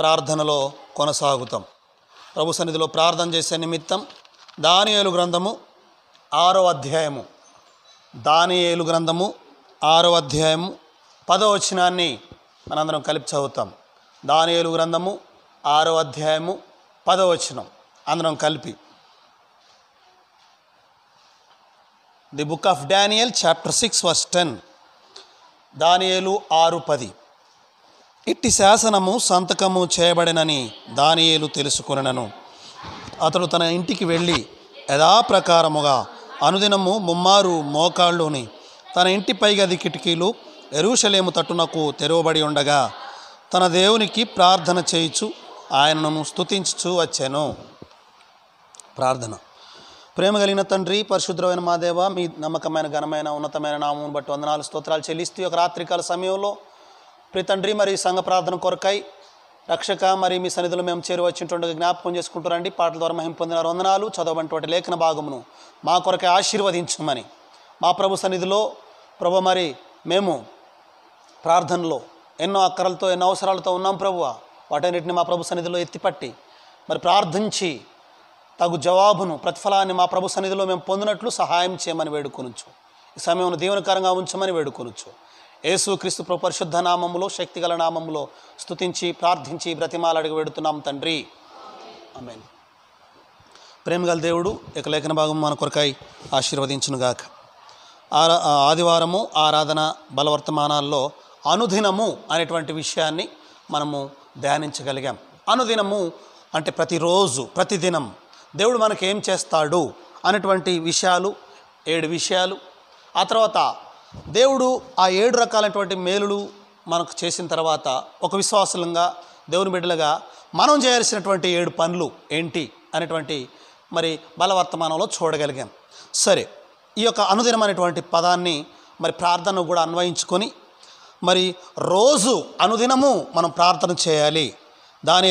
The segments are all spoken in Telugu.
ప్రార్థనలో కొనసాగుతాం ప్రభు సన్నిధిలో ప్రార్థన చేసే నిమిత్తం దానియేలు గ్రంథము ఆరో అధ్యాయము దానియేలు గ్రంథము ఆరో అధ్యాయము పదో వచనాన్ని మనందరం కలిపి చదువుతాం దానియేలు గ్రంథము ఆరో అధ్యాయము పదో అందరం కలిపి the book of Daniel chapter six verse ten దానియేలు ఆరు పది ఇట్టి శాసనము సంతకము చేయబడినని దానియేలు తెలుసుకునను అతడు తన ఇంటికి వెళ్ళి యథాప్రకారముగా అనుదినము ముమ్మారు మోకాళ్ళుని తన ఇంటి పైగది కిటికీలు ఎరుషలేము తట్టునకు తెరవబడి ఉండగా తన దేవునికి ప్రార్థన చేయిచు ఆయనను స్థుతించుచు వచ్చాను ప్రార్థన ప్రేమ కలిగిన తండ్రి పరిశుద్ధమైన మా దేవ మీ నమ్మకమైన ఘనమైన ఉన్నతమైన నామం బట్టి వందనాలు స్తోత్రాలు చెల్లిస్తూ ఒక రాత్రికాల సమయంలో ప్రీ తండ్రి మరి సంఘ ప్రార్థన కొరకై రక్షక మరి మీ సన్నిధిలో మేము చేరువచ్చినటువంటి జ్ఞాపకం చేసుకుంటారండి పాటల ద్వారా మహిం పొందిన వందనాలు చదవంటి లేఖన భాగమును మా కొరకై ఆశీర్వదించమని మా ప్రభు సన్నిధిలో ప్రభు మరి మేము ప్రార్థనలో ఎన్నో అక్కరలతో ఎన్నో అవసరాలతో ఉన్నాం ప్రభు వాటన్నిటిని మా ప్రభు సన్నిధిలో ఎత్తిపట్టి మరి ప్రార్థించి తగు జవాబును ప్రతిఫలాన్ని మా ప్రభు సన్నిధిలో మేము పొందినట్లు సహాయం చేయమని వేడుకొనుచు ఈ సమయంలో దీవనకరంగా ఉంచమని వేడుకొనుచ్చు యేసుక్రీస్తు పరిశుద్ధ నామములో శక్తిగల నామములో స్తుతించి ప్రార్థించి బ్రతిమాలడిగి పెడుతున్నాం తండ్రి ఆమెన్ ప్రేమగల దేవుడు ఇక లేఖన భాగం మన కొరకాయి ఆశీర్వదించునుగాక ఆరా ఆదివారము ఆరాధన బలవర్తమానాల్లో అనుదినము అనేటువంటి విషయాన్ని మనము ధ్యానించగలిగాం అనుదినము అంటే ప్రతిరోజు ప్రతిదినం దేవుడు మనకేం చేస్తాడు అనేటువంటి విషయాలు ఏడు విషయాలు ఆ తర్వాత దేవుడు ఆ ఏడు రకాలైనటువంటి మేలులు మనకు చేసిన తర్వాత ఒక విశ్వాసులంగా దేవుని బిడ్డలుగా మనం చేయాల్సినటువంటి ఏడు పనులు ఏంటి అనేటువంటి మరి బలవర్తమానంలో చూడగలిగాం సరే ఈ యొక్క అనుదినమైనటువంటి పదాన్ని మరి ప్రార్థన కూడా అన్వయించుకొని మరి రోజు అనుదినము మనం ప్రార్థన చేయాలి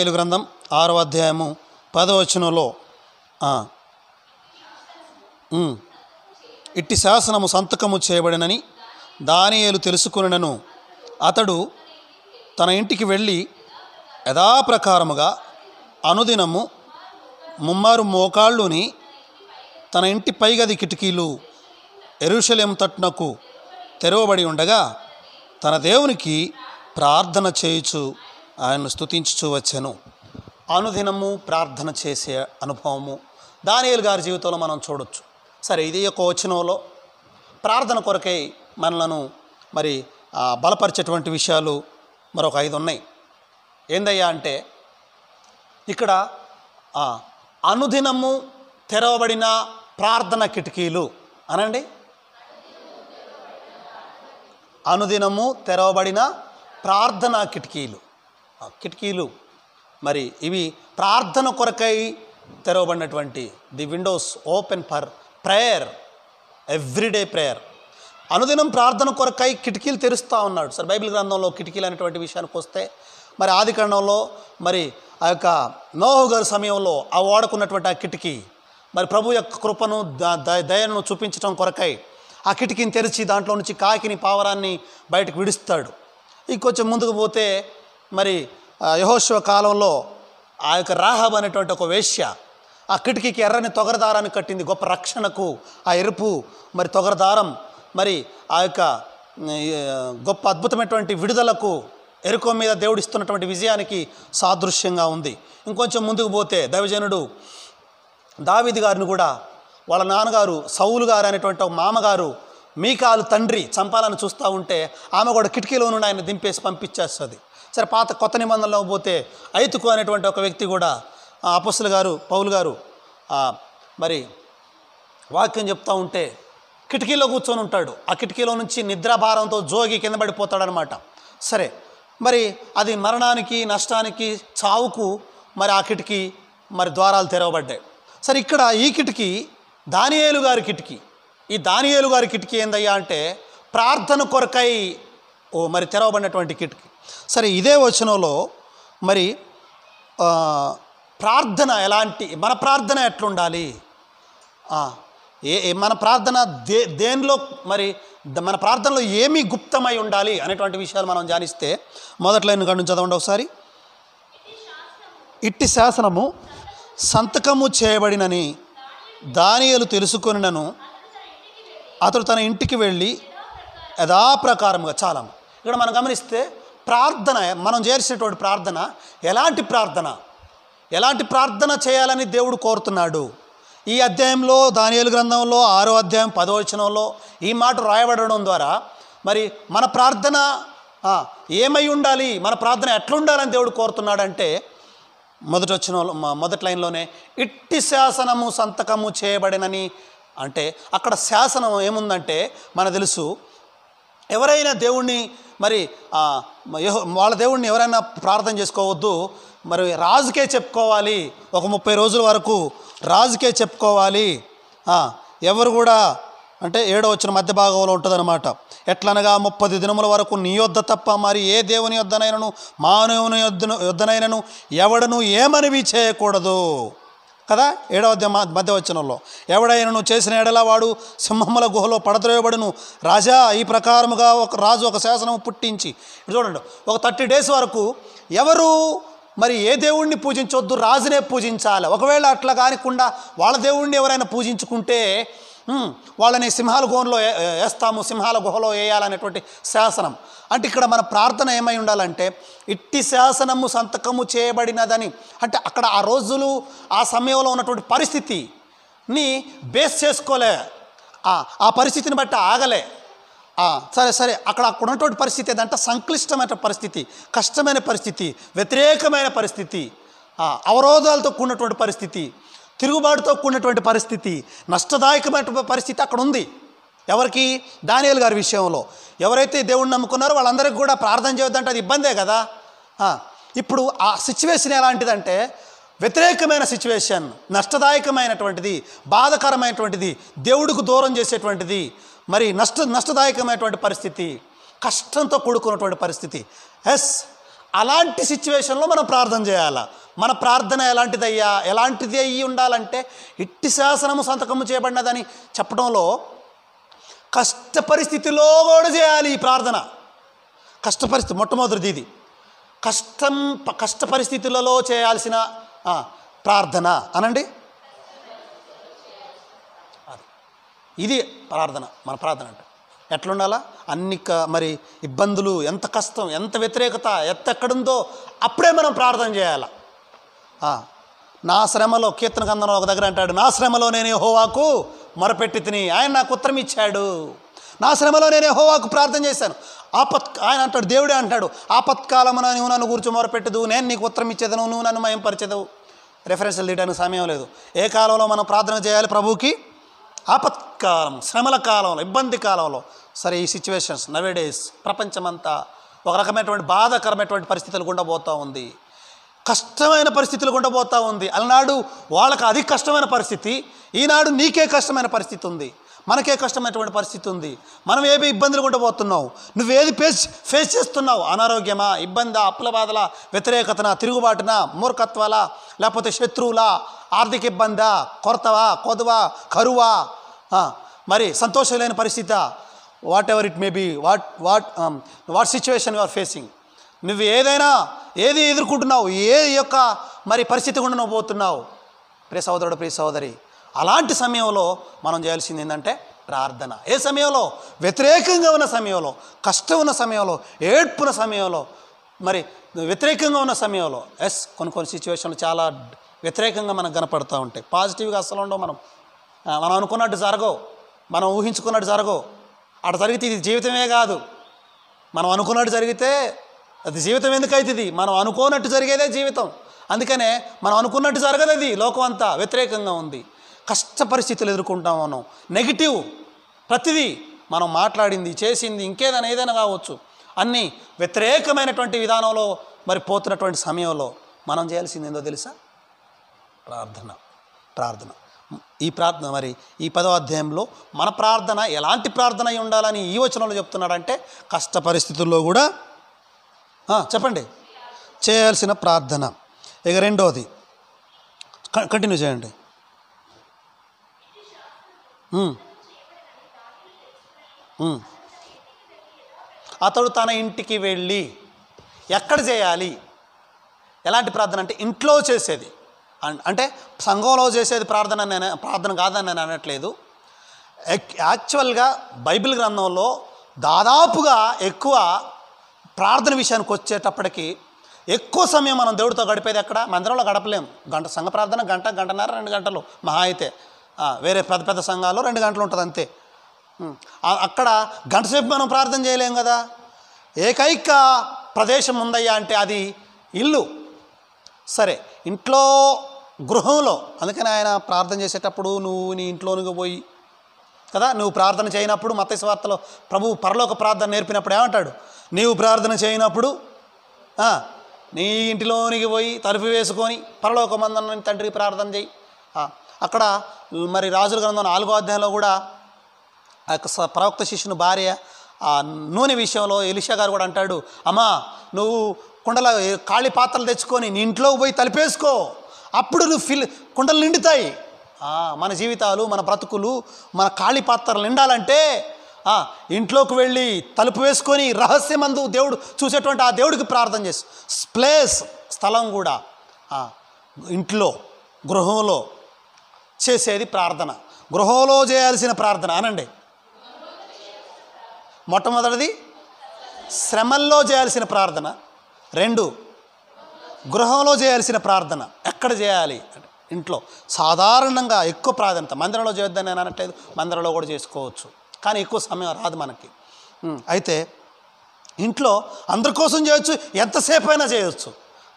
ఏలు గ్రంథం ఆరో అధ్యాయము పదవచనంలో ఇట్టి శాసనము సంతకము చేయబడినని దానియేలు తెలుసుకునను అతడు తన ఇంటికి వెళ్ళి యథాప్రకారముగా అనుదినము ముమ్మారు మోకాళ్ళుని తన ఇంటి పైగది కిటికీలు ఎరుషలేం తట్నకు తెరవబడి ఉండగా తన దేవునికి ప్రార్థన చేయుచు ఆయన్ను స్థుతించుచూ వచ్చాను అనుదినము ప్రార్థన చేసే అనుభవము దానియలు గారి జీవితంలో మనం చూడొచ్చు సరే ఇది ఒక వచనంలో ప్రార్థన కొరకై మనలను మరి బలపరిచేటువంటి విషయాలు మరొక ఐదు ఉన్నాయి ఏందయ్యా అంటే ఇక్కడ అనుదినము తెరవబడిన ప్రార్థన కిటికీలు అనండి అనుదినము తెరవబడిన ప్రార్థన కిటికీలు కిటికీలు మరి ఇవి ప్రార్థన కొరకై తెరవబడినటువంటి the windows open for prayer everyday prayer అనుదినం ప్రార్థన కొరకై కిటికీలు తెరుస్తూ ఉన్నాడు సార్ బైబిల్ గ్రంథంలో కిటికీలు అనేటువంటి విషయానికి వస్తే మరి ఆది కరణంలో మరి ఆ యొక్క నోహు గారి సమయంలో ఆ వాడుకున్నటువంటి ఆ కిటికీ మరి ప్రభు యొక్క కృపను దయను చూపించడం కొరకై ఆ కిటికీని తెరిచి దాంట్లో నుంచి కాకిని పావరాన్ని బయటకు విడుస్తాడు కొంచెం ముందుకు పోతే మరి యహోశివ కాలంలో ఆ యొక్క రాహబ్ అనేటువంటి ఒక వేశ్య ఆ కిటికీకి ఎర్రని తొగరదారాన్ని కట్టింది గొప్ప రక్షణకు ఆ ఎరుపు మరి తొగరదారం మరి ఆ యొక్క గొప్ప అద్భుతమైనటువంటి విడుదలకు ఎరుకో మీద ఇస్తున్నటువంటి విజయానికి సాదృశ్యంగా ఉంది ఇంకొంచెం ముందుకు పోతే దైవజనుడు దావిది గారిని కూడా వాళ్ళ నాన్నగారు సౌలు గారు అనేటువంటి మామగారు మీకాలు తండ్రి చంపాలని చూస్తూ ఉంటే ఆమె కూడా కిటికీలో నుండి ఆయన దింపేసి పంపించేస్తుంది సరే పాత కొత్త నిబంధనలో పోతే ఐతుకు అనేటువంటి ఒక వ్యక్తి కూడా అపస్సులు గారు పౌలు గారు మరి వాక్యం చెప్తూ ఉంటే కిటికీలో కూర్చొని ఉంటాడు ఆ కిటికీలో నుంచి నిద్రాభారంతో జోగి కింద పడిపోతాడనమాట సరే మరి అది మరణానికి నష్టానికి చావుకు మరి ఆ కిటికీ మరి ద్వారాలు తెరవబడ్డాయి సరే ఇక్కడ ఈ కిటికీ దానియేలు గారి కిటికీ ఈ దానియేలు గారి కిటికీ ఏందయ్యా అంటే ప్రార్థన కొరకై ఓ మరి తెరవబడినటువంటి కిటికీ సరే ఇదే వచనంలో మరి ప్రార్థన ఎలాంటి మన ప్రార్థన ఎట్లుండాలి ఏ మన ప్రార్థన దే దేనిలో మరి మన ప్రార్థనలో ఏమి గుప్తమై ఉండాలి అనేటువంటి విషయాలు మనం జానిస్తే మొదట్లో ఎన్నికల నుంచి చదవండి ఒకసారి ఇట్టి శాసనము సంతకము చేయబడినని దానియలు తెలుసుకొనినను అతడు తన ఇంటికి వెళ్ళి యథాప్రకారముగా చాలా ఇక్కడ మనం గమనిస్తే ప్రార్థన మనం చేసినటువంటి ప్రార్థన ఎలాంటి ప్రార్థన ఎలాంటి ప్రార్థన చేయాలని దేవుడు కోరుతున్నాడు ఈ అధ్యాయంలో దానియలు గ్రంథంలో ఆరో అధ్యాయం పదవచనంలో ఈ మాట రాయబడడం ద్వారా మరి మన ప్రార్థన ఏమై ఉండాలి మన ప్రార్థన ఎట్లుండాలని దేవుడు కోరుతున్నాడంటే మొదటి వచ్చిన మొదటి లైన్లోనే ఇట్టి శాసనము సంతకము చేయబడినని అంటే అక్కడ శాసనం ఏముందంటే మన తెలుసు ఎవరైనా దేవుణ్ణి మరి వాళ్ళ దేవుణ్ణి ఎవరైనా ప్రార్థన చేసుకోవద్దు మరి రాజుకే చెప్పుకోవాలి ఒక ముప్పై రోజుల వరకు రాజుకే చెప్పుకోవాలి ఎవరు కూడా అంటే ఏడో వచ్చిన మధ్య భాగంలో ఉంటుందన్నమాట ఎట్లనగా ముప్పది దినముల వరకు నీ యొద్ద తప్ప మరి ఏ దేవుని యొద్దనైనను మానవుని యొద్ద యొద్దనైనను ఎవడను ఏమనివి చేయకూడదు కదా ఏడవ మధ్య వచనంలో ఎవడైనా నువ్వు చేసిన ఎడలా వాడు సింహముల గుహలో పడద్రోయబడును రాజా ఈ ప్రకారముగా ఒక రాజు ఒక శాసనం పుట్టించి చూడండి ఒక థర్టీ డేస్ వరకు ఎవరు మరి ఏ దేవుణ్ణి పూజించవద్దు రాజునే పూజించాలి ఒకవేళ అట్లా కానికుండా వాళ్ళ దేవుణ్ణి ఎవరైనా పూజించుకుంటే వాళ్ళని సింహాల గుహలో వేస్తాము సింహాల గుహలో వేయాలనేటువంటి శాసనం అంటే ఇక్కడ మన ప్రార్థన ఏమై ఉండాలంటే ఇట్టి శాసనము సంతకము చేయబడినదని అంటే అక్కడ ఆ రోజులు ఆ సమయంలో ఉన్నటువంటి పరిస్థితిని బేస్ చేసుకోలే ఆ పరిస్థితిని బట్టి ఆగలే సరే సరే అక్కడ అక్కడ ఉన్నటువంటి పరిస్థితి ఏదంటే సంక్లిష్టమైన పరిస్థితి కష్టమైన పరిస్థితి వ్యతిరేకమైన పరిస్థితి అవరోధాలతో కూడినటువంటి పరిస్థితి తిరుగుబాటుతో కూడినటువంటి పరిస్థితి నష్టదాయకమైనటువంటి పరిస్థితి అక్కడ ఉంది ఎవరికి దానియల్ గారి విషయంలో ఎవరైతే దేవుణ్ణి నమ్ముకున్నారో వాళ్ళందరికీ కూడా ప్రార్థన చేయొద్దంటే అది ఇబ్బందే కదా ఇప్పుడు ఆ సిచ్యువేషన్ ఎలాంటిదంటే వ్యతిరేకమైన సిచ్యువేషన్ నష్టదాయకమైనటువంటిది బాధకరమైనటువంటిది దేవుడికి దూరం చేసేటువంటిది మరి నష్ట నష్టదాయకమైనటువంటి పరిస్థితి కష్టంతో కూడుకున్నటువంటి పరిస్థితి ఎస్ అలాంటి సిచ్యువేషన్లో మనం ప్రార్థన చేయాలా మన ప్రార్థన ఎలాంటిదయ్యా ఎలాంటిది అయ్యి ఉండాలంటే ఇట్టి శాసనము సంతకము చేయబడినదని చెప్పడంలో కష్ట పరిస్థితిలో కూడా చేయాలి ఈ ప్రార్థన కష్ట పరిస్థితి మొట్టమొదటిది ఇది కష్టం కష్ట పరిస్థితులలో చేయాల్సిన ప్రార్థన అనండి ఇది ప్రార్థన మన ప్రార్థన అంటే ఎట్లుండాలా అన్ని క మరి ఇబ్బందులు ఎంత కష్టం ఎంత వ్యతిరేకత ఎంత ఎక్కడుందో అప్పుడే మనం ప్రార్థన చేయాలి నా శ్రమలో కీర్తన కందన ఒక దగ్గర అంటాడు నా శ్రమలో నేనే హోవాకు మొరపెట్టి తిని ఆయన నాకు ఉత్తరం ఇచ్చాడు నా శ్రమలో నేనే హోవాకు ప్రార్థన చేశాను ఆపత్ ఆయన అంటాడు దేవుడే అంటాడు ఆపత్కాలమున నువ్వు నన్ను గురించి మొరపెట్టదు నేను నీకు ఉత్తరం ఇచ్చేదను నువ్వు నన్ను మయం పరిచేదవు రెఫరెన్స్ తీయడానికి సమయం లేదు ఏ కాలంలో మనం ప్రార్థన చేయాలి ప్రభువుకి ఆపత్ కాలం శ్రమల కాలంలో ఇబ్బంది కాలంలో సరే ఈ సిచ్యువేషన్స్ నవేడేస్ ప్రపంచమంతా ఒక రకమైనటువంటి బాధాకరమైనటువంటి పరిస్థితులు గుండా పోతూ ఉంది కష్టమైన పరిస్థితులు గుండా పోతూ ఉంది అలనాడు వాళ్ళకి అది కష్టమైన పరిస్థితి ఈనాడు నీకే కష్టమైన పరిస్థితి ఉంది మనకే కష్టమైనటువంటి పరిస్థితి ఉంది మనం ఏమి ఇబ్బందులు ఉండబోతున్నావు పోతున్నావు నువ్వేది ఫేస్ ఫేస్ చేస్తున్నావు అనారోగ్యమా ఇబ్బంది అప్పుల బాధల వ్యతిరేకతన తిరుగుబాటున మూర్ఖత్వాల లేకపోతే శత్రువుల ఆర్థిక ఇబ్బందా కొరతవా కొదువా కరువా మరి సంతోషం లేని పరిస్థితి whatever it may be what what what situation you are facing నువ్వు ఏదైనా ఏది ఎదుర్కొంటున్నావు ఏ యొక్క మరి పరిస్థితి కూడా నువ్వు పోతున్నావు ప్రియ సహోదరుడు ప్రియ సహోదరి అలాంటి సమయంలో మనం చేయాల్సింది ఏంటంటే ప్రార్థన ఏ సమయంలో వ్యతిరేకంగా ఉన్న సమయంలో కష్టం ఉన్న సమయంలో ఏడ్పున సమయంలో మరి వ్యతిరేకంగా ఉన్న సమయంలో ఎస్ కొన్ని కొన్ని సిచ్యువేషన్లు చాలా వ్యతిరేకంగా మనకు కనపడుతూ ఉంటాయి పాజిటివ్గా అసలు ఉండవు మనం మనం అనుకున్నట్టు జరగవు మనం ఊహించుకున్నట్టు జరగవు అటు జరిగితే ఇది జీవితమే కాదు మనం అనుకున్నట్టు జరిగితే అది జీవితం ఎందుకైతుంది మనం అనుకోనట్టు జరిగేదే జీవితం అందుకనే మనం అనుకున్నట్టు జరగదు అది లోకం అంతా వ్యతిరేకంగా ఉంది కష్ట పరిస్థితులు ఎదుర్కొంటాం మనం నెగిటివ్ ప్రతిదీ మనం మాట్లాడింది చేసింది ఇంకేదైనా ఏదైనా కావచ్చు అన్నీ వ్యతిరేకమైనటువంటి విధానంలో మరి పోతున్నటువంటి సమయంలో మనం చేయాల్సింది ఏందో తెలుసా ప్రార్థన ప్రార్థన ఈ ప్రార్థన మరి ఈ పదో అధ్యాయంలో మన ప్రార్థన ఎలాంటి ప్రార్థన అయి ఉండాలని ఈ వచనంలో చెప్తున్నాడంటే కష్ట పరిస్థితుల్లో కూడా చెప్పండి చేయాల్సిన ప్రార్థన ఇక రెండోది కంటిన్యూ చేయండి అతడు తన ఇంటికి వెళ్ళి ఎక్కడ చేయాలి ఎలాంటి ప్రార్థన అంటే ఇంట్లో చేసేది అంటే సంఘంలో చేసేది ప్రార్థన నేను ప్రార్థన కాదని నేను అనట్లేదు యాక్చువల్గా బైబిల్ గ్రంథంలో దాదాపుగా ఎక్కువ ప్రార్థన విషయానికి వచ్చేటప్పటికి ఎక్కువ సమయం మనం దేవుడితో గడిపేది ఎక్కడ మందిరంలో గడపలేము గంట సంఘ ప్రార్థన గంట గంటన్నర రెండు గంటలు మహా అయితే వేరే పెద్ద పెద్ద సంఘాలు రెండు గంటలు ఉంటుంది అంతే అక్కడ గంట సేపు మనం ప్రార్థన చేయలేము కదా ఏకైక ప్రదేశం ఉందయ్యా అంటే అది ఇల్లు సరే ఇంట్లో గృహంలో అందుకని ఆయన ప్రార్థన చేసేటప్పుడు నువ్వు నీ ఇంట్లోనికి పోయి కదా నువ్వు ప్రార్థన చేయనప్పుడు మత వార్తలో ప్రభు పరలోక ప్రార్థన నేర్పినప్పుడు ఏమంటాడు నీవు ప్రార్థన చేయనప్పుడు నీ ఇంటిలోనికి పోయి తలుపు వేసుకొని పరలోక మందని తండ్రి ప్రార్థన చేయి అక్కడ మరి రాజుల గ్రంథం నాలుగో అధ్యాయంలో కూడా ఆ యొక్క ప్రవక్త శిష్యుని భార్య ఆ నూనె విషయంలో ఎలిషా గారు కూడా అంటాడు అమ్మా నువ్వు కుండల ఖాళీ పాత్రలు తెచ్చుకొని నీ ఇంట్లో పోయి తలిపేసుకో అప్పుడు నువ్వు ఫిల్ కుండలు నిండుతాయి మన జీవితాలు మన బ్రతుకులు మన ఖాళీ పాత్రలు నిండాలంటే ఇంట్లోకి వెళ్ళి తలుపు వేసుకొని రహస్యమందు దేవుడు చూసేటువంటి ఆ దేవుడికి ప్రార్థన చేసు ప్లేస్ స్థలం కూడా ఇంట్లో గృహంలో చేసేది ప్రార్థన గృహంలో చేయాల్సిన ప్రార్థన అనండి మొట్టమొదటిది శ్రమల్లో చేయాల్సిన ప్రార్థన రెండు గృహంలో చేయాల్సిన ప్రార్థన ఎక్కడ చేయాలి ఇంట్లో సాధారణంగా ఎక్కువ ప్రాధాన్యత మందిరంలో చేయొద్దని నేను అనట్లేదు మందిరంలో కూడా చేసుకోవచ్చు కానీ ఎక్కువ సమయం రాదు మనకి అయితే ఇంట్లో అందరి కోసం చేయొచ్చు ఎంతసేపు అయినా చేయొచ్చు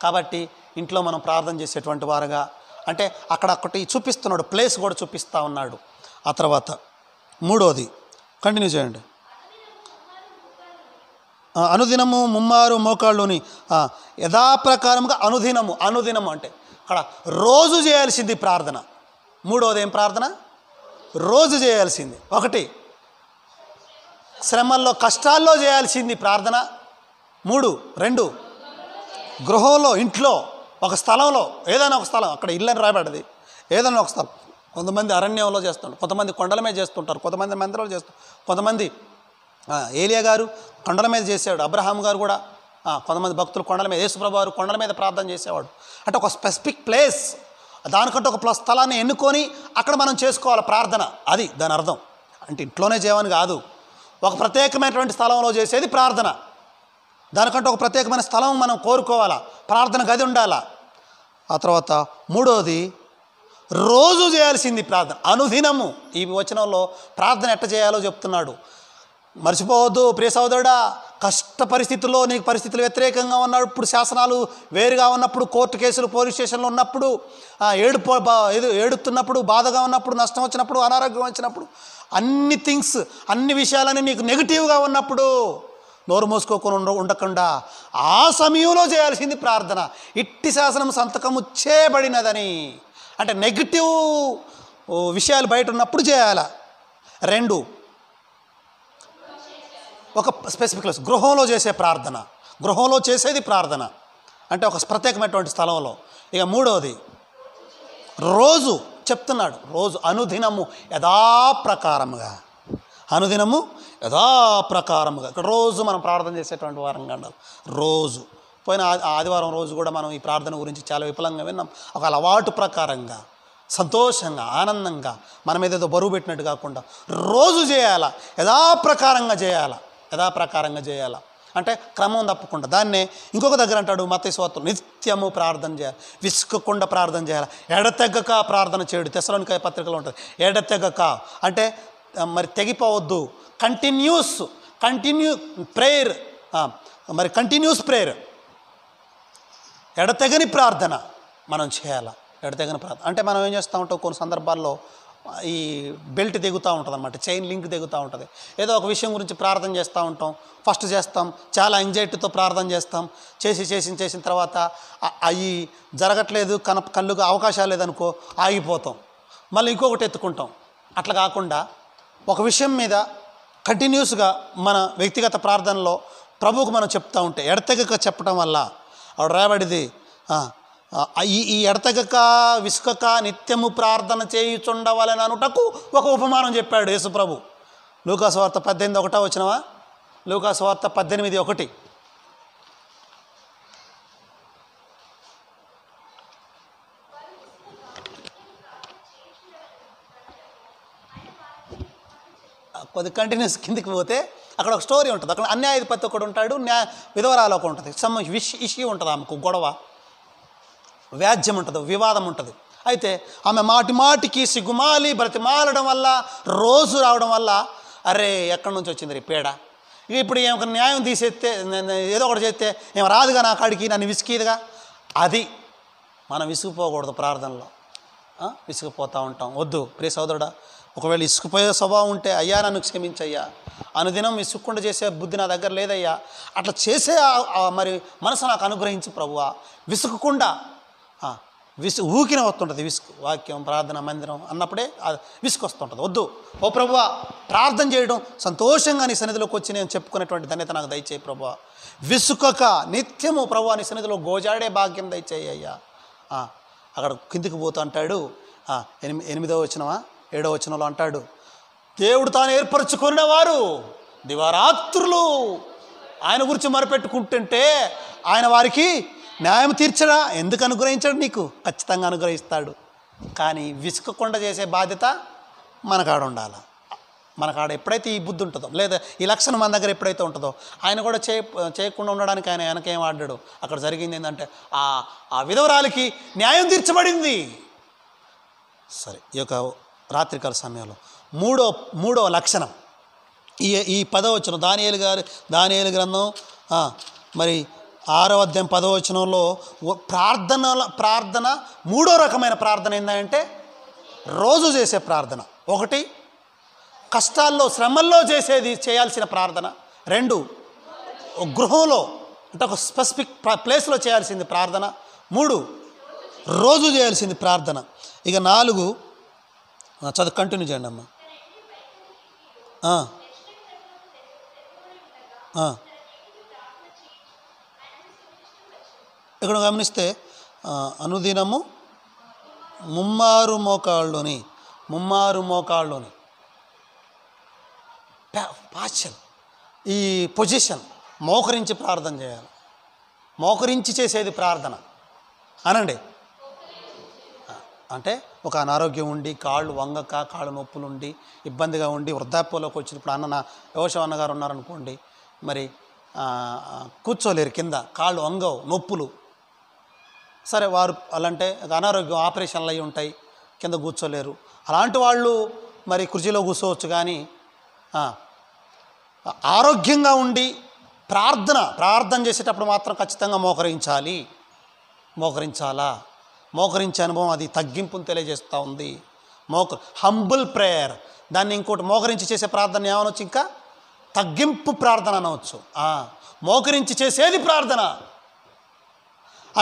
కాబట్టి ఇంట్లో మనం ప్రార్థన చేసేటువంటి వారుగా అంటే అక్కడ ఒకటి చూపిస్తున్నాడు ప్లేస్ కూడా చూపిస్తూ ఉన్నాడు ఆ తర్వాత మూడోది కంటిన్యూ చేయండి అనుదినము ముమ్మారు మోకాళ్ళుని యథాప్రకారముగా అనుదినము అనుదినము అంటే అక్కడ రోజు చేయాల్సింది ప్రార్థన మూడవది ఏం ప్రార్థన రోజు చేయాల్సింది ఒకటి శ్రమల్లో కష్టాల్లో చేయాల్సింది ప్రార్థన మూడు రెండు గృహంలో ఇంట్లో ఒక స్థలంలో ఏదైనా ఒక స్థలం అక్కడ అని రాబడది ఏదైనా ఒక స్థలం కొంతమంది అరణ్యంలో చేస్తుంటారు కొంతమంది కొండల మీద చేస్తుంటారు కొంతమంది మందిరాలు చేస్తుంటారు కొంతమంది ఏలియా గారు కొండల మీద చేసేవాడు అబ్రహాం గారు కూడా కొంతమంది భక్తులు కొండల మీద యేసుప్రభు గారు కొండల మీద ప్రార్థన చేసేవాడు అంటే ఒక స్పెసిఫిక్ ప్లేస్ దానికంటే ఒక ప్లస్ స్థలాన్ని ఎన్నుకొని అక్కడ మనం చేసుకోవాలి ప్రార్థన అది దాని అర్థం అంటే ఇంట్లోనే చేయమని కాదు ఒక ప్రత్యేకమైనటువంటి స్థలంలో చేసేది ప్రార్థన దానికంటే ఒక ప్రత్యేకమైన స్థలం మనం కోరుకోవాలా ప్రార్థన గది ఉండాలా ఆ తర్వాత మూడోది రోజు చేయాల్సింది ప్రార్థన అనుదినము ఈ వచనంలో ప్రార్థన ఎట్ట చేయాలో చెప్తున్నాడు మర్చిపోవద్దు ప్రియ సోదరుడా కష్ట పరిస్థితుల్లో నీకు పరిస్థితులు వ్యతిరేకంగా ఉన్నప్పుడు శాసనాలు వేరుగా ఉన్నప్పుడు కోర్టు కేసులు పోలీస్ స్టేషన్లో ఉన్నప్పుడు ఏడుపో ఏడుతున్నప్పుడు బాధగా ఉన్నప్పుడు నష్టం వచ్చినప్పుడు అనారోగ్యం వచ్చినప్పుడు అన్ని థింగ్స్ అన్ని విషయాలని నీకు నెగిటివ్గా ఉన్నప్పుడు నోరు మూసుకోకుండా ఉండకుండా ఆ సమయంలో చేయాల్సింది ప్రార్థన ఇట్టి శాసనం సంతకము చేయబడినదని అంటే నెగిటివ్ విషయాలు బయట ఉన్నప్పుడు చేయాల రెండు ఒక స్పెసిఫిక్ గృహంలో చేసే ప్రార్థన గృహంలో చేసేది ప్రార్థన అంటే ఒక ప్రత్యేకమైనటువంటి స్థలంలో ఇక మూడవది రోజు చెప్తున్నాడు రోజు అనుదినము యథాప్రకారముగా అనుదినము యథాప్రకారముగా ఇక్కడ రోజు మనం ప్రార్థన చేసేటువంటి వారం కండాలి రోజు పోయిన ఆదివారం రోజు కూడా మనం ఈ ప్రార్థన గురించి చాలా విఫలంగా విన్నాం ఒక అలవాటు ప్రకారంగా సంతోషంగా ఆనందంగా మనం ఏదేదో బరువు పెట్టినట్టు కాకుండా రోజు చేయాలా యథాప్రకారంగా చేయాలా యథాప్రకారంగా చేయాలా అంటే క్రమం తప్పకుండా దాన్నే ఇంకొక దగ్గర అంటాడు మతేశ్వత్తులు నిత్యము ప్రార్థన చేయాలి విసుకకుండా ప్రార్థన చేయాలి ఎడతెగక ప్రార్థన చేయడు తెసలోనికాయ పత్రికలు ఉంటుంది ఎడతెగ్గక అంటే మరి తెగిపోవద్దు కంటిన్యూస్ కంటిన్యూ ప్రేయర్ మరి కంటిన్యూస్ ప్రేయర్ ఎడతెగని ప్రార్థన మనం చేయాలి ఎడతెగని ప్రార్థన అంటే మనం ఏం చేస్తూ ఉంటాం కొన్ని సందర్భాల్లో ఈ బెల్ట్ దిగుతూ ఉంటుంది అనమాట చైన్ లింక్ దిగుతూ ఉంటుంది ఏదో ఒక విషయం గురించి ప్రార్థన చేస్తూ ఉంటాం ఫస్ట్ చేస్తాం చాలా ఎంజైటీతో ప్రార్థన చేస్తాం చేసి చేసి చేసిన తర్వాత అవి జరగట్లేదు కన కళ్ళుగా అవకాశాలు లేదనుకో ఆగిపోతాం మళ్ళీ ఇంకొకటి ఎత్తుకుంటాం అట్లా కాకుండా ఒక విషయం మీద కంటిన్యూస్గా మన వ్యక్తిగత ప్రార్థనలో ప్రభువుకు మనం చెప్తూ ఉంటే ఎడతెగక చెప్పడం వల్ల ఆవిడ రాబడిది ఈ ఈ ఎడతగక విసుకక నిత్యము ప్రార్థన చేయుచుండవాలని అనుటకు ఒక ఉపమానం చెప్పాడు యేసుప్రభు లూకాసువార్త పద్దెనిమిది ఒకటో వచ్చినవా లూకాసువార్త పద్దెనిమిది ఒకటి కొద్ది కంటిన్యూస్ కిందికి పోతే అక్కడ ఒక స్టోరీ ఉంటుంది అక్కడ అన్యాయధిపతి ఒకడు ఉంటాడు న్యాయ విధవరాలు ఒక ఉంటుంది సమ్ ఇష్యూ ఉంటుంది ఆమెకు గొడవ వ్యాజ్యం ఉంటుంది వివాదం ఉంటుంది అయితే ఆమె మాటి మాటికి సిగ్గుమాలి బ్రతిమాలడం వల్ల రోజు రావడం వల్ల అరే ఎక్కడి నుంచి వచ్చింది రే పేడ ఇప్పుడు ఏమొక న్యాయం తీసేస్తే ఏదో ఒకటి చేస్తే ఏం రాదుగా నా కాడికి నన్ను విసికిదిగా అది మనం విసుగుపోకూడదు ప్రార్థనలో విసిగిపోతూ ఉంటాం వద్దు ప్రియ సోదరుడా ఒకవేళ ఇసుకుపోయే స్వభావం ఉంటే అయ్యా నన్ను క్షమించయ్యా అనుదినం ఇసుక్కుండా చేసే బుద్ధి నా దగ్గర లేదయ్యా అట్లా చేసే మరి మనసు నాకు అనుగ్రహించు ప్రభువా విసుకుండా విసు ఊకిన వస్తుంటుంది విసుకు వాక్యం ప్రార్థన మందిరం అన్నప్పుడే విసుకు వస్తుంటుంది వద్దు ఓ ప్రభువ ప్రార్థన చేయడం సంతోషంగా నీ సన్నిధిలోకి వచ్చి నేను చెప్పుకునేటువంటి ధన్యత నాకు దయచేయి ప్రభు విసుకక నిత్యము ప్రభువా నీ సన్నిధిలో గోజాడే భాగ్యం దయచేయి అయ్యా అక్కడ కిందికి పోతూ అంటాడు ఎనిమి ఎనిమిదో వచనమా ఏడో వచనంలో అంటాడు దేవుడు తాను ఏర్పరచుకున్న వారు దివారాత్రులు ఆయన గురించి మరపెట్టుకుంటుంటే ఆయన వారికి న్యాయం తీర్చడా ఎందుకు అనుగ్రహించాడు నీకు ఖచ్చితంగా అనుగ్రహిస్తాడు కానీ విసుకకుండా చేసే బాధ్యత మనకాడ ఉండాల మనకాడ ఎప్పుడైతే ఈ బుద్ధి ఉంటుందో లేదా ఈ లక్షణం మన దగ్గర ఎప్పుడైతే ఉంటుందో ఆయన కూడా చేయ చేయకుండా ఉండడానికి ఆయన వెనకేం ఆడాడు అక్కడ జరిగింది ఏంటంటే ఆ ఆ విధవరాలకి న్యాయం తీర్చబడింది సరే ఈ యొక్క రాత్రికాల సమయంలో మూడో మూడో లక్షణం ఈ ఈ పదవచ్చును దానియలు గారు దానియలు గ్రంథం మరి ఆరో అధ్యాయం పదో వచనంలో ప్రార్థనల ప్రార్థన మూడో రకమైన ప్రార్థన ఏంటంటే రోజు చేసే ప్రార్థన ఒకటి కష్టాల్లో శ్రమల్లో చేసేది చేయాల్సిన ప్రార్థన రెండు గృహంలో అంటే ఒక స్పెసిఫిక్ ప్లేస్లో చేయాల్సింది ప్రార్థన మూడు రోజు చేయాల్సింది ప్రార్థన ఇక నాలుగు చదువు కంటిన్యూ చేయండి అమ్మా ఇక్కడ గమనిస్తే అనుదినము ముమ్మారు మోకాళ్ళలోని ముమ్మారు మోకాళ్ళలోని పాశ్చల్ ఈ పొజిషన్ మోకరించి ప్రార్థన చేయాలి మోకరించి చేసేది ప్రార్థన అనండి అంటే ఒక అనారోగ్యం ఉండి కాళ్ళు వంగక కాళ్ళు నొప్పులు ఉండి ఇబ్బందిగా ఉండి వృద్ధాప్యంలోకి వచ్చినప్పుడు అన్న నా యోషవన్న గారు ఉన్నారనుకోండి మరి కూర్చోలేరు కింద కాళ్ళు వంగవు నొప్పులు సరే వారు అలాంటే అనారోగ్యం ఆపరేషన్లు అయి ఉంటాయి కింద కూర్చోలేరు అలాంటి వాళ్ళు మరి కుర్చీలో కూర్చోవచ్చు కానీ ఆరోగ్యంగా ఉండి ప్రార్థన ప్రార్థన చేసేటప్పుడు మాత్రం ఖచ్చితంగా మోకరించాలి మోకరించాలా మోకరించే అనుభవం అది తగ్గింపును తెలియజేస్తూ ఉంది మోక హంబుల్ ప్రేయర్ దాన్ని ఇంకోటి మోకరించి చేసే ప్రార్థన ఏమనొచ్చు ఇంకా తగ్గింపు ప్రార్థన అనవచ్చు మోకరించి చేసేది ప్రార్థన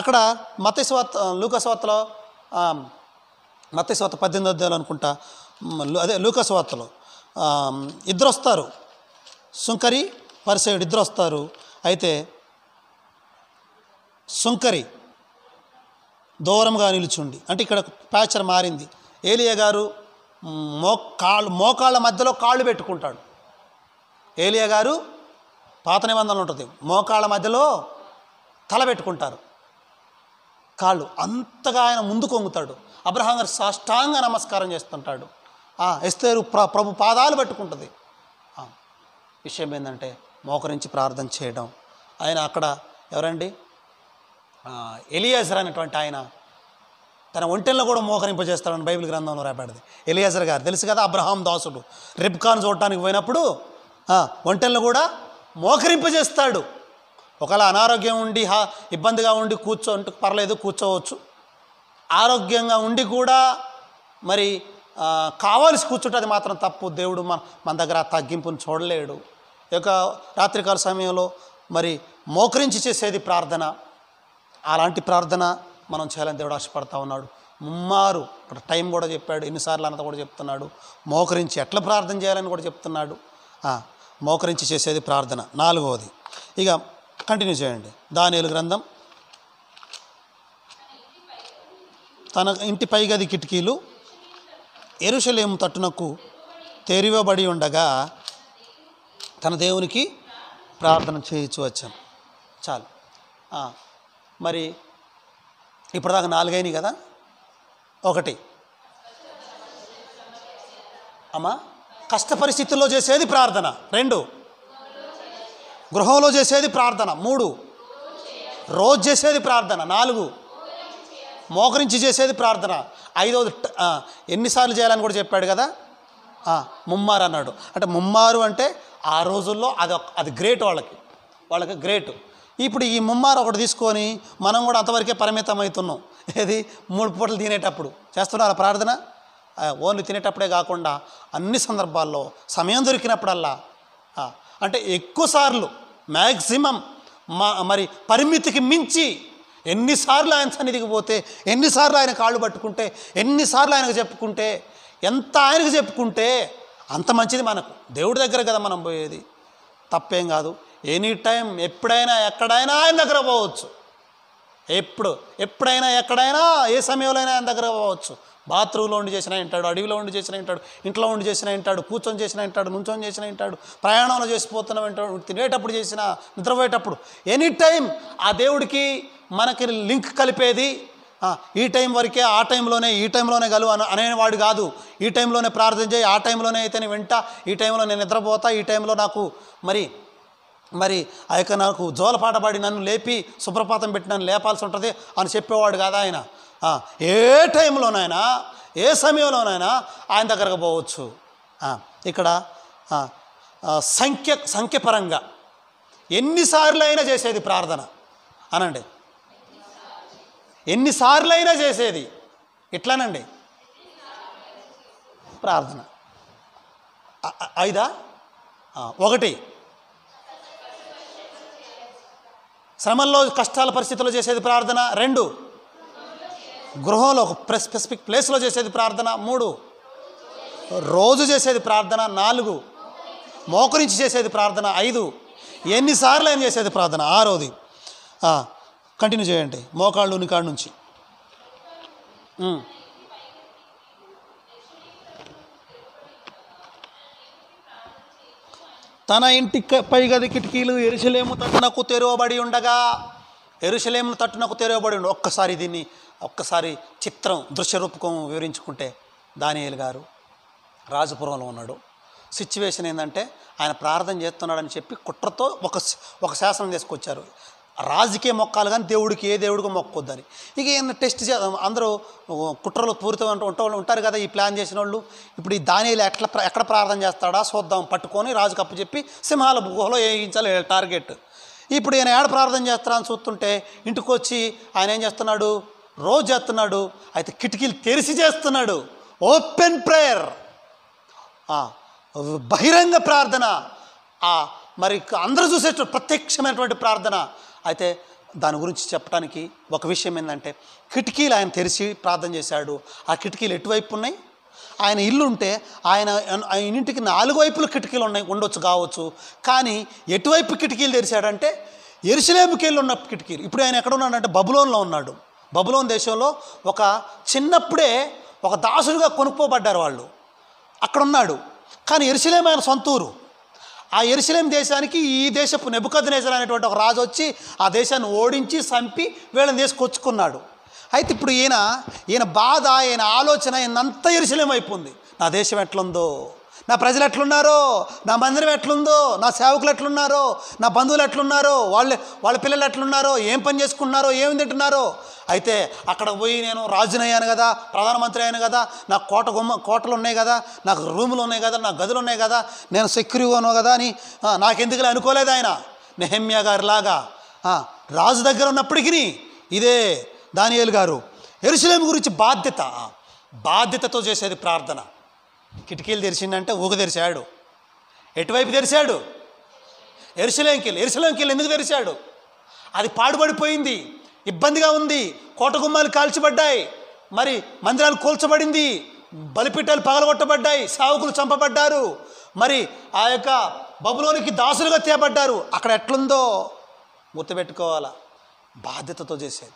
అక్కడ మతస్వార్త లూకస్వార్తలో మతస్వార్త పద్దెనిమిది అధ్యాయులు అనుకుంటా అదే లూకస్వాతలో ఇద్దరు వస్తారు సుంకరి పరిసేయుడు ఇద్దరు వస్తారు అయితే సుంకరి దూరంగా నిలుచుండి అంటే ఇక్కడ ప్యాచర్ మారింది ఏలియా గారు మో కాళ్ళు మోకాళ్ళ మధ్యలో కాళ్ళు పెట్టుకుంటాడు ఏలియా గారు పాత నిబంధనలు ఉంటుంది మోకాళ్ళ మధ్యలో తల పెట్టుకుంటారు కాళ్ళు అంతగా ఆయన ముందు కొంగుతాడు అబ్రహాం గారు సాష్టాంగ నమస్కారం చేస్తుంటాడు ఎస్తేరు ప్ర ప్రభు పాదాలు పట్టుకుంటుంది విషయం ఏంటంటే మోకరించి ప్రార్థన చేయడం ఆయన అక్కడ ఎవరండి ఎలియాజర్ అనేటువంటి ఆయన తన ఒంటెల్లో కూడా మోకరింపజేస్తాడని బైబిల్ గ్రంథంలో రాబడింది ఎలియాజర్ గారు తెలుసు కదా అబ్రహాం దాసుడు రిప్కాన్ చూడటానికి పోయినప్పుడు ఒంటెల్లో కూడా మోకరింపజేస్తాడు ఒకవేళ అనారోగ్యం ఉండి హా ఇబ్బందిగా ఉండి కూర్చో పర్లేదు కూర్చోవచ్చు ఆరోగ్యంగా ఉండి కూడా మరి కావాల్సి కూర్చుంటే మాత్రం తప్పు దేవుడు మన మన దగ్గర తగ్గింపును చూడలేడు ఇక రాత్రికాల సమయంలో మరి మోకరించి చేసేది ప్రార్థన అలాంటి ప్రార్థన మనం చేయాలని దేవుడు ఆశపడతా ఉన్నాడు ముమ్మారు ఇక్కడ టైం కూడా చెప్పాడు ఎన్నిసార్లు అన్నది కూడా చెప్తున్నాడు మోకరించి ఎట్లా ప్రార్థన చేయాలని కూడా చెప్తున్నాడు మోకరించి చేసేది ప్రార్థన నాలుగవది ఇక కంటిన్యూ చేయండి దానిలు గ్రంథం తన ఇంటి పై గది కిటికీలు ఎరుషలేం తట్టునకు తెరివబడి ఉండగా తన దేవునికి ప్రార్థన చేయొచ్చు వచ్చాను చాలు మరి ఇప్పటిదాకా నాలుగైనవి కదా ఒకటి అమ్మా కష్ట పరిస్థితుల్లో చేసేది ప్రార్థన రెండు గృహంలో చేసేది ప్రార్థన మూడు రోజు చేసేది ప్రార్థన నాలుగు మోకరించి చేసేది ప్రార్థన ఐదవది ఎన్నిసార్లు చేయాలని కూడా చెప్పాడు కదా ముమ్మారు అన్నాడు అంటే ముమ్మారు అంటే ఆ రోజుల్లో అది అది గ్రేట్ వాళ్ళకి వాళ్ళకి గ్రేట్ ఇప్పుడు ఈ ముమ్మారు ఒకటి తీసుకొని మనం కూడా అంతవరకే పరిమితం అవుతున్నాం ఏది మూడు పూటలు తినేటప్పుడు చేస్తున్నారా ప్రార్థన ఓన్లీ తినేటప్పుడే కాకుండా అన్ని సందర్భాల్లో సమయం దొరికినప్పుడల్లా అంటే ఎక్కువసార్లు మ్యాక్సిమం మా మరి పరిమితికి మించి ఎన్నిసార్లు ఆయన సన్నిధికి పోతే ఎన్నిసార్లు ఆయన కాళ్ళు పట్టుకుంటే ఎన్నిసార్లు ఆయనకు చెప్పుకుంటే ఎంత ఆయనకు చెప్పుకుంటే అంత మంచిది మనకు దేవుడి దగ్గర కదా మనం పోయేది తప్పేం కాదు ఎనీ టైం ఎప్పుడైనా ఎక్కడైనా ఆయన దగ్గర పోవచ్చు ఎప్పుడు ఎప్పుడైనా ఎక్కడైనా ఏ సమయంలో ఆయన దగ్గర పోవచ్చు బాత్రూంలో ఉండి చేసినా వింటాడు అడవిలో ఉండి చేసినా వింటాడు ఇంట్లో ఉండి చేసినా వింటాడు కూర్చొని చేసినా వింటాడు నుంచొని చేసినా వింటాడు ప్రయాణంలో చేసిపోతున్నా వింటాడు తినేటప్పుడు చేసిన నిద్రపోయేటప్పుడు ఎనీ టైం ఆ దేవుడికి మనకి లింక్ కలిపేది ఈ టైం వరకే ఆ టైంలోనే ఈ టైంలోనే గలు అనేవాడు కాదు ఈ టైంలోనే ప్రార్థన చేయి ఆ టైంలోనే అయితే నేను వింటా ఈ టైంలో నేను నిద్రపోతా ఈ టైంలో నాకు మరి మరి ఆ యొక్క నాకు జోలపాట పాడి నన్ను లేపి సుప్రపాతం పెట్టి నన్ను లేపాల్సి ఉంటుంది అని చెప్పేవాడు కదా ఆయన ఏ టైంలోనైనా ఏ సమయంలోనైనా ఆయన దగ్గరకు పోవచ్చు ఇక్కడ సంఖ్య సంఖ్యపరంగా ఎన్నిసార్లైనా చేసేది ప్రార్థన అనండి ఎన్నిసార్లైనా చేసేది ఎట్లానండి ప్రార్థన ఐదా ఒకటి శ్రమంలో కష్టాల పరిస్థితుల్లో చేసేది ప్రార్థన రెండు గృహంలో ఒక స్పెసిఫిక్ ప్లేస్లో చేసేది ప్రార్థన మూడు రోజు చేసేది ప్రార్థన నాలుగు మోకరించి చేసేది ప్రార్థన ఐదు ఎన్నిసార్లు ఏం చేసేది ప్రార్థన రోజు కంటిన్యూ చేయండి మోకాళ్ళు కాడ నుంచి తన ఇంటి పై గది కిటికీలు ఎరుసలేము తట్టునకు తెరవబడి ఉండగా ఎరుసలేము తట్టునకు తెరవబడి ఉండు ఒక్కసారి దీన్ని ఒక్కసారి చిత్రం దృశ్యరూపకం వివరించుకుంటే దానియలు గారు రాజపురంలో ఉన్నాడు సిచ్యువేషన్ ఏంటంటే ఆయన ప్రార్థన చేస్తున్నాడని చెప్పి కుట్రతో ఒక ఒక శాసనం తీసుకొచ్చారు రాజుకే మొక్కాలు కానీ దేవుడికి ఏ దేవుడికి మొక్కొద్దని ఇక ఏమైనా టెస్ట్ చేద్దాం అందరూ కుట్రలు పూరితమంటూ ఉంటే వాళ్ళు ఉంటారు కదా ఈ ప్లాన్ చేసిన వాళ్ళు ఇప్పుడు ఈ దానిలు ఎట్లా ఎక్కడ ప్రార్థన చేస్తాడా చూద్దాం పట్టుకొని రాజుకు చెప్పి సింహాల గుహలో వేయించాలి టార్గెట్ ఇప్పుడు ఈయన ఏడ ప్రార్థన చేస్తాడని చూస్తుంటే ఇంటికి వచ్చి ఆయన ఏం చేస్తున్నాడు రోజు చేస్తున్నాడు అయితే కిటికీలు తెరిచి చేస్తున్నాడు ఓపెన్ ప్రేయర్ బహిరంగ ప్రార్థన మరి అందరూ చూసేటప్పుడు ప్రత్యక్షమైనటువంటి ప్రార్థన అయితే దాని గురించి చెప్పడానికి ఒక విషయం ఏంటంటే కిటికీలు ఆయన తెరిచి ప్రార్థన చేశాడు ఆ కిటికీలు ఎటువైపు ఉన్నాయి ఆయన ఇల్లు ఉంటే ఆయన ఆయన ఇంటికి నాలుగు వైపులు కిటికీలు ఉన్నాయి ఉండొచ్చు కావచ్చు కానీ ఎటువైపు కిటికీలు తెరిచాడంటే ఎరుసలేముకి వెళ్ళి ఉన్న కిటికీలు ఇప్పుడు ఆయన ఎక్కడ ఉన్నాడంటే బబులోన్లో ఉన్నాడు బబులోన్ దేశంలో ఒక చిన్నప్పుడే ఒక దాసుడిగా కొనుక్కోబడ్డారు వాళ్ళు అక్కడున్నాడు కానీ ఎరుసలేం ఆయన సొంతూరు ఆ ఎరుసలేం దేశానికి ఈ దేశపు నేజర్ అనేటువంటి ఒక రాజు వచ్చి ఆ దేశాన్ని ఓడించి చంపి వీళ్ళని తీసుకొచ్చుకున్నాడు అయితే ఇప్పుడు ఈయన ఈయన బాధ ఈయన ఆలోచన ఈయనంతా ఎరుసలేం అయిపోయింది నా దేశం ఎట్లుందో నా ప్రజలు ఎట్లున్నారో నా మందిరం ఎట్లుందో నా సేవకులు ఎట్లున్నారో నా బంధువులు ఎట్లున్నారో వాళ్ళ వాళ్ళ పిల్లలు ఎట్లున్నారో ఏం పని చేసుకున్నారో ఏం తింటున్నారో అయితే అక్కడ పోయి నేను రాజునయ్యాను కదా ప్రధానమంత్రి అయ్యాను కదా నా కోట గుమ్మ కోటలు ఉన్నాయి కదా నాకు రూములు ఉన్నాయి కదా నా గదులు ఉన్నాయి కదా నేను సెక్యూరిగాను కదా అని నాకెందుకు అనుకోలేదు ఆయన నెహమ్యా గారిలాగా రాజు దగ్గర ఉన్నప్పటికీ ఇదే దానియేలు గారు ఎరుసలేం గురించి బాధ్యత బాధ్యతతో చేసేది ప్రార్థన కిటికీలు తెరిచిందంటే ఊగ తెరిచాడు ఎటువైపు తెరిచాడు ఎరుసలంకిల్ ఎరుసలంకిల్ ఎందుకు తెరిచాడు అది పాడుపడిపోయింది ఇబ్బందిగా ఉంది కోటగుమ్మాలు కాల్చబడ్డాయి మరి మందిరాలు కూల్చబడింది బలిపిట్టాలు పగలగొట్టబడ్డాయి సావుకులు చంపబడ్డారు మరి ఆ యొక్క బబులోనికి దాసులుగా తేబడ్డారు అక్కడ ఎట్లుందో గుర్తుపెట్టుకోవాలా బాధ్యతతో చేసేది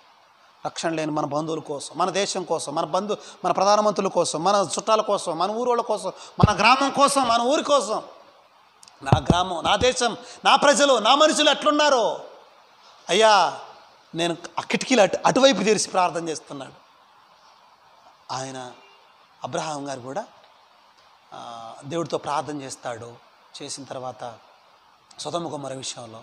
రక్షణ లేని మన బంధువుల కోసం మన దేశం కోసం మన బంధు మన ప్రధానమంత్రుల కోసం మన చుట్టాల కోసం మన ఊరోళ్ళ కోసం మన గ్రామం కోసం మన ఊరి కోసం నా గ్రామం నా దేశం నా ప్రజలు నా మనుషులు ఎట్లున్నారో అయ్యా నేను ఆ కిటికీలు అటు అటువైపు తెరిచి ప్రార్థన చేస్తున్నాడు ఆయన అబ్రహాం గారు కూడా దేవుడితో ప్రార్థన చేస్తాడు చేసిన తర్వాత సుధముఖ విషయంలో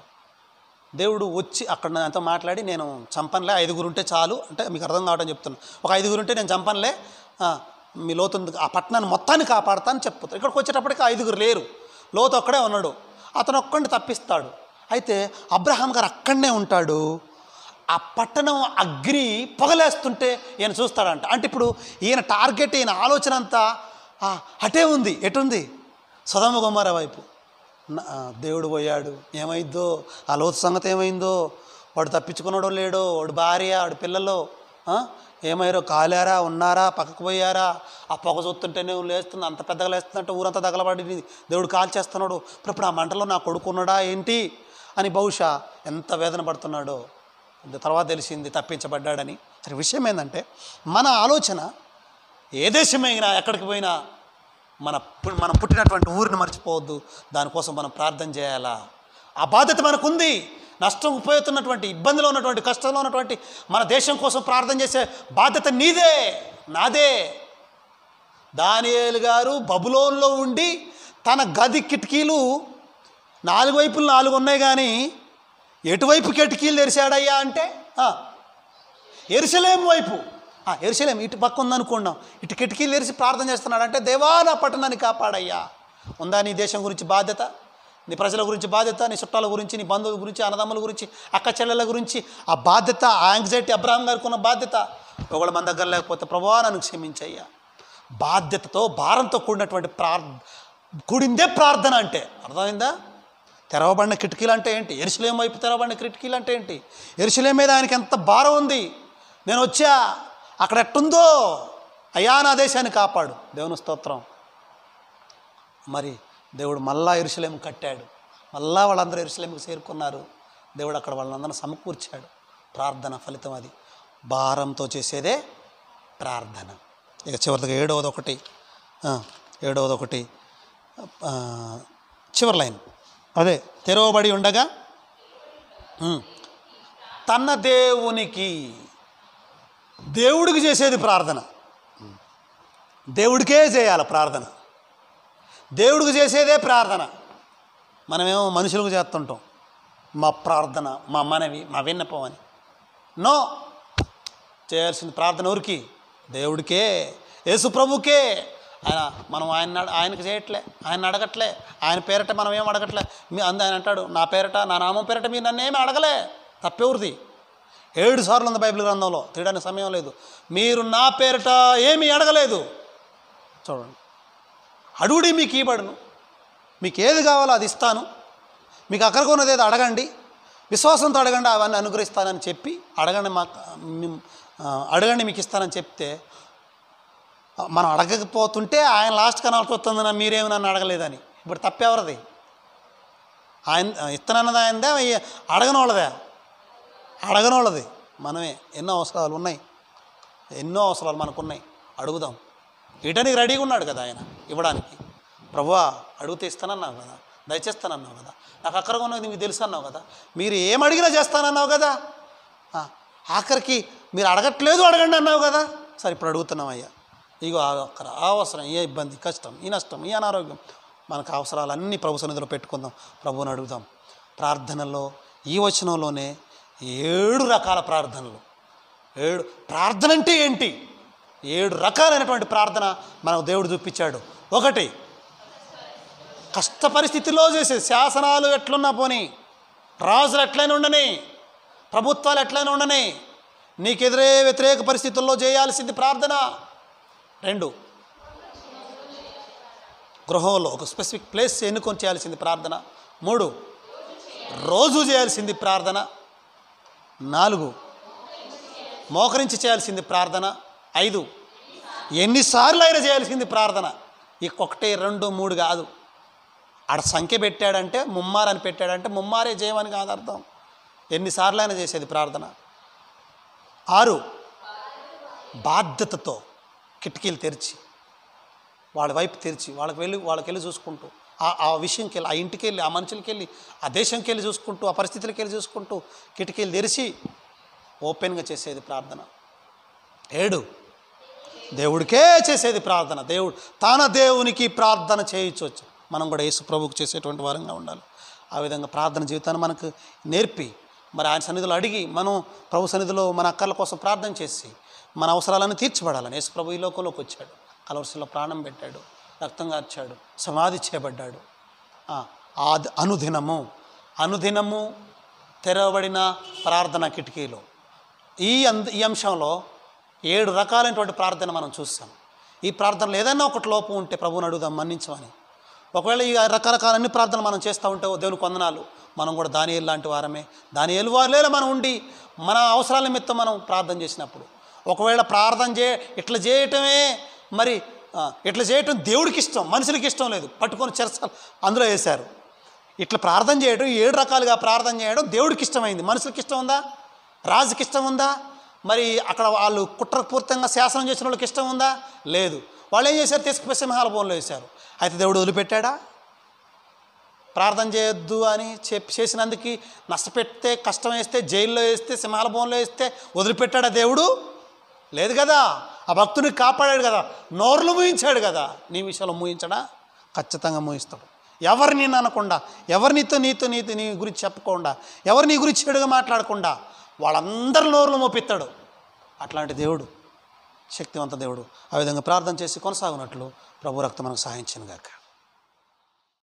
దేవుడు వచ్చి అక్కడ నాతో మాట్లాడి నేను చంపనలే ఐదుగురు ఉంటే చాలు అంటే మీకు అర్థం కావడం చెప్తున్నాను ఒక ఐదుగురు ఉంటే నేను చంపనలే మీ లోతుంది ఆ పట్టణాన్ని మొత్తాన్ని కాపాడతాను చెప్పుతారు ఇక్కడికి వచ్చేటప్పటికి ఐదుగురు లేరు లోతు ఒక్కడే ఉన్నాడు అతను ఒక్కడిని తప్పిస్తాడు అయితే అబ్రహాం గారు అక్కడనే ఉంటాడు ఆ పట్టణం అగ్ని పొగలేస్తుంటే ఈయన చూస్తాడంట అంటే ఇప్పుడు ఈయన టార్గెట్ ఈయన ఆలోచన అంతా అటే ఉంది ఎటుంది సదమ కుమార వైపు దేవుడు పోయాడు ఏమైందో ఆ లోతు సంగతి ఏమైందో వాడు తప్పించుకున్నాడో లేడో వాడు భార్య వాడు పిల్లలు ఏమయ్యారో కాలారా ఉన్నారా పక్కకు పోయారా ఆ పొగ చూస్తుంటేనే లేస్తుంది అంత పెద్దగా లేస్తుందంటే ఊరంతా తగలబడి దేవుడు కాల్ చేస్తున్నాడు ఇప్పుడు ఇప్పుడు ఆ మంటలో నా కొడుకున్నాడా ఏంటి అని బహుశా ఎంత వేదన పడుతున్నాడో తర్వాత తెలిసింది తప్పించబడ్డాడని సరే విషయం ఏంటంటే మన ఆలోచన ఏ దేశమైనా ఎక్కడికి పోయినా మన మనం పుట్టినటువంటి ఊరిని మర్చిపోవద్దు దానికోసం మనం ప్రార్థన చేయాలా ఆ బాధ్యత మనకుంది నష్టం ఉపయోగుతున్నటువంటి ఇబ్బందిలో ఉన్నటువంటి కష్టంలో ఉన్నటువంటి మన దేశం కోసం ప్రార్థన చేసే బాధ్యత నీదే నాదే దానియేలు గారు బబులోన్లో ఉండి తన గది కిటికీలు నాలుగు వైపులు నాలుగు ఉన్నాయి కానీ ఎటువైపు కిటికీలు తెరిచాడయ్యా అంటే ఎరుసలేం వైపు ఎరుసలేం ఇటు పక్క ఉందనుకున్నాం ఇటు కిటికీలు ఎరిసి ప్రార్థన చేస్తున్నాడు అంటే దేవాల పట్టణాన్ని కాపాడయ్యా ఉందా నీ దేశం గురించి బాధ్యత నీ ప్రజల గురించి బాధ్యత నీ చుట్టాల గురించి నీ బంధువుల గురించి అన్నదమ్ముల గురించి అక్క చెల్లెల గురించి ఆ బాధ్యత ఆ యాంగ్జైటీ అబ్రాహం గారికి ఉన్న బాధ్యత ఒకళ్ళు మన దగ్గర లేకపోతే ప్రభా నన్ను క్షమించయ్యా బాధ్యతతో భారంతో కూడినటువంటి ప్రార్ కూడిందే ప్రార్థన అంటే అర్థమైందా తెరవబడిన కిటికీలు అంటే ఏంటి ఎరుసలేం వైపు తెరవబడిన కిటికీలు అంటే ఏంటి ఎరుసలేం మీద ఆయనకి ఎంత భారం ఉంది నేను వచ్చా అక్కడ ఎట్టుందో అయా నా దేశాన్ని కాపాడు దేవుని స్తోత్రం మరి దేవుడు మళ్ళా ఇరుసలేం కట్టాడు మళ్ళా వాళ్ళందరూ ఇరుసలేంకి చేరుకున్నారు దేవుడు అక్కడ వాళ్ళందరూ సమకూర్చాడు ప్రార్థన ఫలితం అది భారంతో చేసేదే ప్రార్థన ఇక చివరికి ఏడవది ఒకటి ఏడవది ఒకటి చివరి లైన్ అదే తెరవబడి ఉండగా తన దేవునికి దేవుడికి చేసేది ప్రార్థన దేవుడికే చేయాలి ప్రార్థన దేవుడికి చేసేదే ప్రార్థన మనమేమో మనుషులకు చేస్తుంటాం మా ప్రార్థన మా మనవి మా విన్నపం అని నో చేయాల్సిన ప్రార్థన ఊరికి దేవుడికే యేసు ప్రభుకే ఆయన మనం ఆయన ఆయనకు చేయట్లే ఆయన అడగట్లే ఆయన పేరట మనం ఏం అడగట్లే మీ అంద ఆయన అంటాడు నా పేరట నా నామం పేరట మీరు నన్ను ఏమి అడగలే తప్పెవరిది ఏడు సార్లు ఉంది బైబిల్ గ్రంథంలో తీయడానికి సమయం లేదు మీరు నా పేరిట ఏమీ అడగలేదు చూడండి అడుగుడి మీకు ఇవ్వబడును మీకు ఏది కావాలో అది ఇస్తాను మీకు అక్కడికి ఉన్నది ఏదో అడగండి విశ్వాసంతో అడగండి అవన్నీ అనుగ్రహిస్తానని చెప్పి అడగండి మా అడగండి మీకు ఇస్తానని చెప్తే మనం అడగకపోతుంటే ఆయన లాస్ట్ కనాల్సి వస్తుంది నా మీరేమి నన్ను అడగలేదని ఇప్పుడు తప్పెవరది ఆయన ఇస్తానన్నది ఆయనదే అడగని వాళ్ళదే అడగనోళ్ళది మనమే ఎన్నో అవసరాలు ఉన్నాయి ఎన్నో అవసరాలు మనకున్నాయి అడుగుదాం ఇటనికి రెడీగా ఉన్నాడు కదా ఆయన ఇవ్వడానికి ప్రభువా అడిగితే ఇస్తానన్నావు కదా దయచేస్తానన్నావు కదా నాకు అక్కడ ఉన్నది మీకు తెలుసు అన్నావు కదా మీరు ఏం అడిగినా చేస్తానన్నావు కదా ఆఖరికి మీరు అడగట్లేదు అడగండి అన్నావు కదా సరే ఇప్పుడు అడుగుతున్నాం అయ్యా ఇగో అక్కడ అవసరం ఏ ఇబ్బంది కష్టం ఈ నష్టం ఈ అనారోగ్యం మనకు అవసరాలన్నీ ప్రభు సన్నిధిలో పెట్టుకుందాం ప్రభువుని అడుగుదాం ప్రార్థనలో ఈ వచనంలోనే ఏడు రకాల ప్రార్థనలు ఏడు ప్రార్థన అంటే ఏంటి ఏడు రకాలైనటువంటి ప్రార్థన మనకు దేవుడు చూపించాడు ఒకటి కష్ట పరిస్థితిలో చేసే శాసనాలు ఎట్లున్నా పోని రాజులు ఎట్లయినా ఉండని ప్రభుత్వాలు ఎట్లయినా ఉండని నీకెదురే వ్యతిరేక పరిస్థితుల్లో చేయాల్సింది ప్రార్థన రెండు గృహంలో ఒక స్పెసిఫిక్ ప్లేస్ ఎన్నుకొని చేయాల్సింది ప్రార్థన మూడు రోజు చేయాల్సింది ప్రార్థన నాలుగు మోకరించి చేయాల్సింది ప్రార్థన ఐదు ఎన్నిసార్లు అయినా చేయాల్సింది ప్రార్థన ఈ ఒకటి రెండు మూడు కాదు ఆడ సంఖ్య పెట్టాడంటే ముమ్మారని పెట్టాడంటే ముమ్మారే చేయమని కాదు అర్థం ఎన్నిసార్లు అయినా చేసేది ప్రార్థన ఆరు బాధ్యతతో కిటికీలు తెరిచి వాళ్ళ వైపు తెరిచి వాళ్ళకి వెళ్ళి వాళ్ళకి వెళ్ళి చూసుకుంటూ ఆ విషయంకి వెళ్ళి ఆ ఇంటికి వెళ్ళి ఆ మనుషులకి వెళ్ళి ఆ దేశంకి వెళ్ళి చూసుకుంటూ ఆ పరిస్థితులకి వెళ్ళి చూసుకుంటూ కిటికీలు తెరిచి ఓపెన్గా చేసేది ప్రార్థన ఏడు దేవుడికే చేసేది ప్రార్థన దేవుడు తన దేవునికి ప్రార్థన చేయించవచ్చు మనం కూడా యేసు ప్రభుకు చేసేటువంటి వారంగా ఉండాలి ఆ విధంగా ప్రార్థన జీవితాన్ని మనకు నేర్పి మరి ఆయన సన్నిధులు అడిగి మనం ప్రభు సన్నిధిలో మన అక్కర్ల కోసం ప్రార్థన చేసి మన అవసరాలను తీర్చిపడాలని యేసు ప్రభు ఈ లోకంలోకి వచ్చాడు అలవసలో ప్రాణం పెట్టాడు రక్తం కార్చాడు సమాధి చేయబడ్డాడు అనుదినము అనుదినము తెరవబడిన ప్రార్థన కిటికీలో ఈ అంద ఈ అంశంలో ఏడు రకాలైనటువంటి ప్రార్థన మనం చూస్తాం ఈ ప్రార్థనలో ఏదైనా ఒకటి లోపం ఉంటే ప్రభువుని అడుగుదాం మన్నించమని ఒకవేళ ఈ రకరకాల అన్ని ప్రార్థనలు మనం చేస్తూ ఉంటే దేవుని కొందనాలు మనం కూడా దానియేలు లాంటి వారమే దానియేలు వారిలో మనం ఉండి మన అవసరాల నిమిత్తం మనం ప్రార్థన చేసినప్పుడు ఒకవేళ ప్రార్థన చే ఇట్లా చేయటమే మరి ఇట్లా చేయటం దేవుడికి ఇష్టం మనుషులకి ఇష్టం లేదు పట్టుకొని చర్చ అందులో వేశారు ఇట్లా ప్రార్థన చేయడం ఏడు రకాలుగా ప్రార్థన చేయడం దేవుడికి ఇష్టమైంది మనుషులకి ఇష్టం ఉందా రాజుకి ఇష్టం ఉందా మరి అక్కడ వాళ్ళు కుట్రపూర్తంగా శాసనం చేసిన వాళ్ళకి ఇష్టం ఉందా లేదు వాళ్ళు ఏం చేశారు తీసుకుపోయి సింహాలభవన్లో వేశారు అయితే దేవుడు వదిలిపెట్టాడా ప్రార్థన చేయొద్దు అని చెప్పి చేసినందుకు నష్టపెడితే కష్టం వేస్తే జైల్లో వేస్తే సింహాలభవన్లో వేస్తే వదిలిపెట్టాడా దేవుడు లేదు కదా ఆ భక్తుడిని కాపాడాడు కదా నోర్లు మూయించాడు కదా నీ విషయంలో మూయించడా ఖచ్చితంగా మూయిస్తాడు ఎవరిని అనకుండా ఎవరినితో నీతో నీతి నీ గురించి చెప్పకుండా ఎవరిని గురించి చెడుగా మాట్లాడకుండా వాళ్ళందరి నోర్లు మోపిస్తాడు అట్లాంటి దేవుడు శక్తివంత దేవుడు ఆ విధంగా ప్రార్థన చేసి కొనసాగునట్లు ప్రభు రక్తం మనకు సహాయించింది గాక